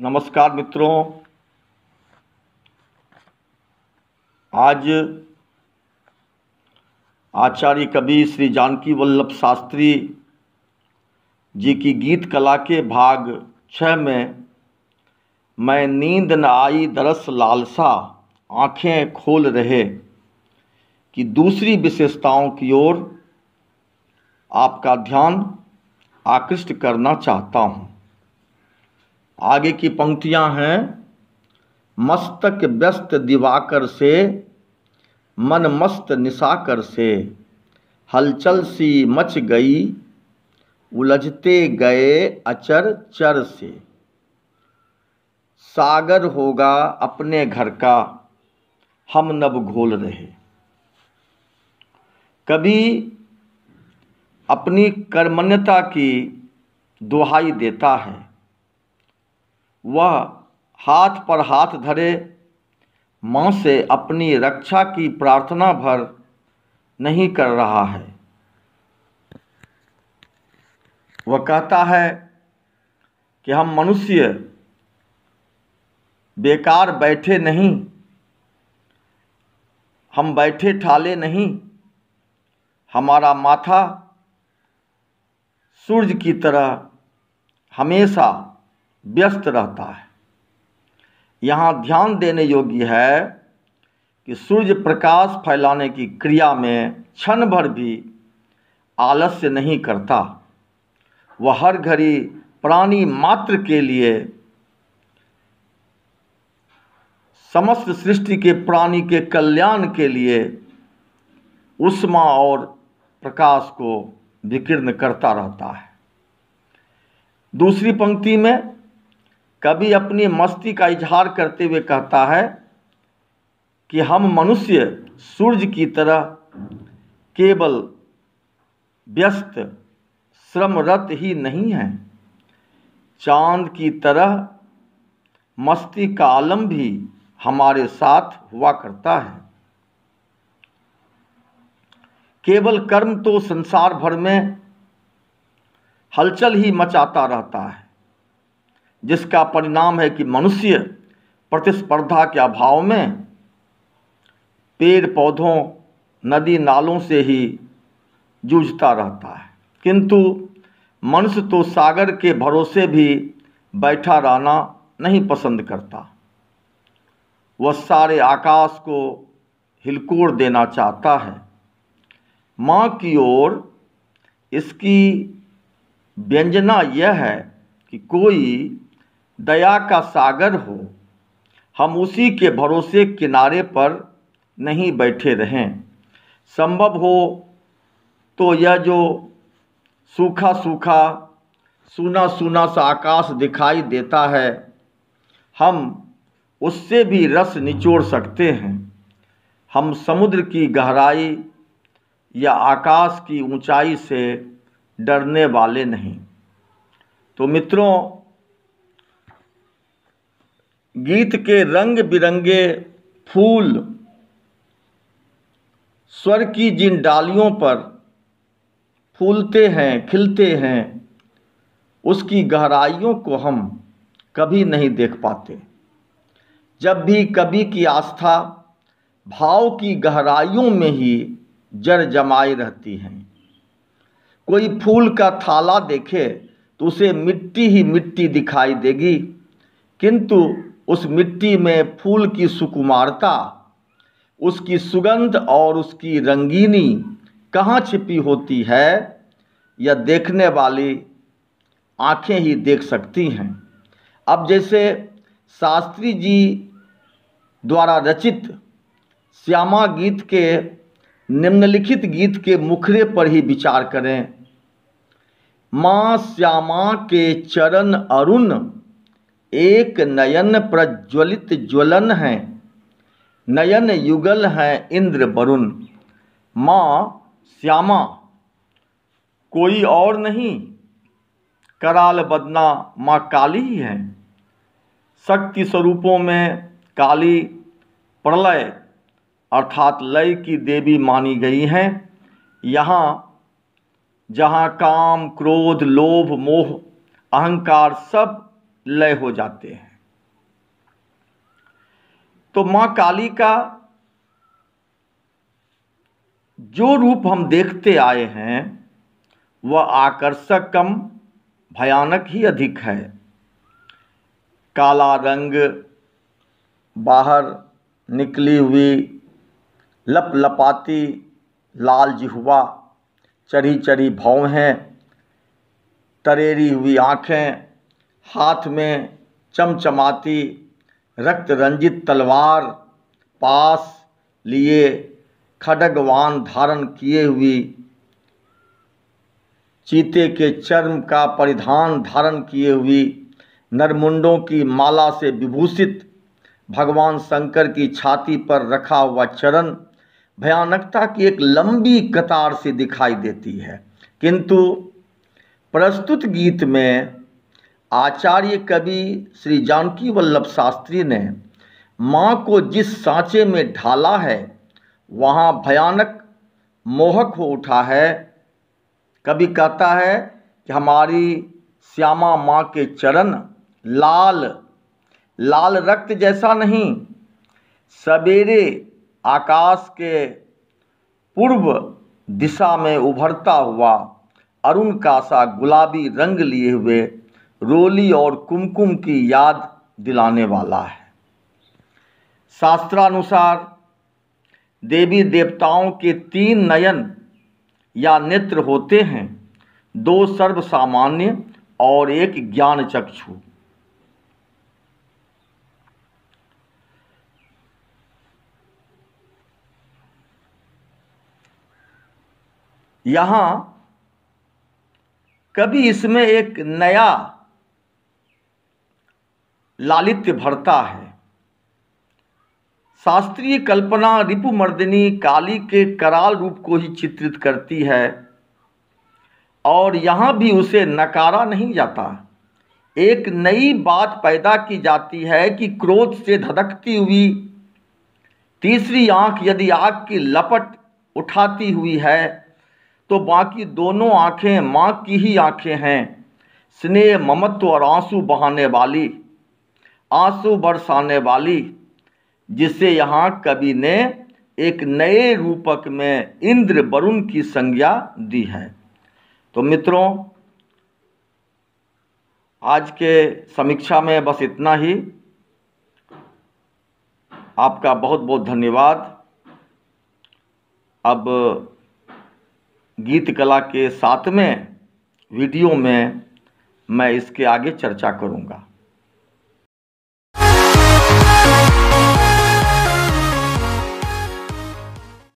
नमस्कार मित्रों आज आचार्य कवि श्री जानकी वल्लभ शास्त्री जी की गीत कला के भाग छः में मैं नींद न आई दरस लालसा आंखें खोल रहे की दूसरी विशेषताओं की ओर आपका ध्यान आकृष्ट करना चाहता हूं आगे की पंक्तियाँ हैं मस्तक व्यस्त दिवाकर से मन मस्त निशाकर से हलचल सी मच गई उलझते गए अचर चर से सागर होगा अपने घर का हम नब घोल रहे कभी अपनी कर्मण्यता की दुहाई देता है वह हाथ पर हाथ धरे माँ से अपनी रक्षा की प्रार्थना भर नहीं कर रहा है वह कहता है कि हम मनुष्य बेकार बैठे नहीं हम बैठे ठाले नहीं हमारा माथा सूर्य की तरह हमेशा व्यस्त रहता है यहाँ ध्यान देने योग्य है कि सूर्य प्रकाश फैलाने की क्रिया में क्षण भर भी आलस्य नहीं करता वह हर घड़ी प्राणी मात्र के लिए समस्त सृष्टि के प्राणी के कल्याण के लिए उष्मा और प्रकाश को विकीर्ण करता रहता है दूसरी पंक्ति में कवि अपनी मस्ती का इजहार करते हुए कहता है कि हम मनुष्य सूर्य की तरह केवल व्यस्त श्रमरत ही नहीं हैं चांद की तरह मस्ती का आलम भी हमारे साथ हुआ करता है केवल कर्म तो संसार भर में हलचल ही मचाता रहता है जिसका परिणाम है कि मनुष्य प्रतिस्पर्धा के अभाव में पेड़ पौधों नदी नालों से ही जूझता रहता है किंतु मनुष्य तो सागर के भरोसे भी बैठा रहना नहीं पसंद करता वह सारे आकाश को हिलकोड़ देना चाहता है माँ की ओर इसकी व्यंजना यह है कि कोई दया का सागर हो हम उसी के भरोसे किनारे पर नहीं बैठे रहें संभव हो तो यह जो सूखा सूखा सूना सूना सा आकाश दिखाई देता है हम उससे भी रस निचोड़ सकते हैं हम समुद्र की गहराई या आकाश की ऊंचाई से डरने वाले नहीं तो मित्रों गीत के रंग बिरंगे फूल स्वर की जिन डालियों पर फूलते हैं खिलते हैं उसकी गहराइयों को हम कभी नहीं देख पाते जब भी कभी की आस्था भाव की गहराइयों में ही जड़ जमाए रहती हैं कोई फूल का थाला देखे तो उसे मिट्टी ही मिट्टी दिखाई देगी किंतु उस मिट्टी में फूल की सुकुमारता उसकी सुगंध और उसकी रंगीनी कहाँ छिपी होती है यह देखने वाली आंखें ही देख सकती हैं अब जैसे शास्त्री जी द्वारा रचित श्यामा गीत के निम्नलिखित गीत के मुखरे पर ही विचार करें माँ श्यामा के चरण अरुण एक नयन प्रज्वलित ज्वलन हैं नयन युगल हैं इंद्र वरुण माँ श्यामा कोई और नहीं कराल बदना माँ काली ही है शक्ति स्वरूपों में काली प्रलय अर्थात लय की देवी मानी गई हैं यहाँ जहाँ काम क्रोध लोभ मोह अहंकार सब लय हो जाते हैं तो माँ काली का जो रूप हम देखते आए हैं वह आकर्षक कम भयानक ही अधिक है काला रंग बाहर निकली हुई लप लपाती लाल जिहुआ चढ़ी चढ़ी भाव हैं तरेरी हुई आँखें हाथ में चमचमाती रक्त रंजित तलवार पास लिए खडगवान धारण किए हुई चीते के चर्म का परिधान धारण किए हुई नरमुंडों की माला से विभूषित भगवान शंकर की छाती पर रखा हुआ चरण भयानकता की एक लंबी कतार से दिखाई देती है किंतु प्रस्तुत गीत में आचार्य कवि श्री जानकी वल्लभ शास्त्री ने माँ को जिस सांचे में ढाला है वहाँ भयानक मोहक हो उठा है कवि कहता है कि हमारी श्यामा माँ के चरण लाल लाल रक्त जैसा नहीं सवेरे आकाश के पूर्व दिशा में उभरता हुआ अरुण का सा गुलाबी रंग लिए हुए रोली और कुमकुम की याद दिलाने वाला है शास्त्रानुसार देवी देवताओं के तीन नयन या नेत्र होते हैं दो सर्व सामान्य और एक ज्ञान चक्षु यहाँ कभी इसमें एक नया लालित्य भरता है शास्त्रीय कल्पना रिपुमर्दिनी काली के कराल रूप को ही चित्रित करती है और यहाँ भी उसे नकारा नहीं जाता एक नई बात पैदा की जाती है कि क्रोध से धधकती हुई तीसरी आंख यदि आग की लपट उठाती हुई है तो बाकी दोनों आंखें माँ की ही आंखें हैं स्नेह ममत्व और आंसू बहाने वाली आंसू बरसाने वाली जिसे यहाँ कवि ने एक नए रूपक में इंद्र वरुण की संज्ञा दी है तो मित्रों आज के समीक्षा में बस इतना ही आपका बहुत बहुत धन्यवाद अब गीत कला के साथ में वीडियो में मैं इसके आगे चर्चा करूँगा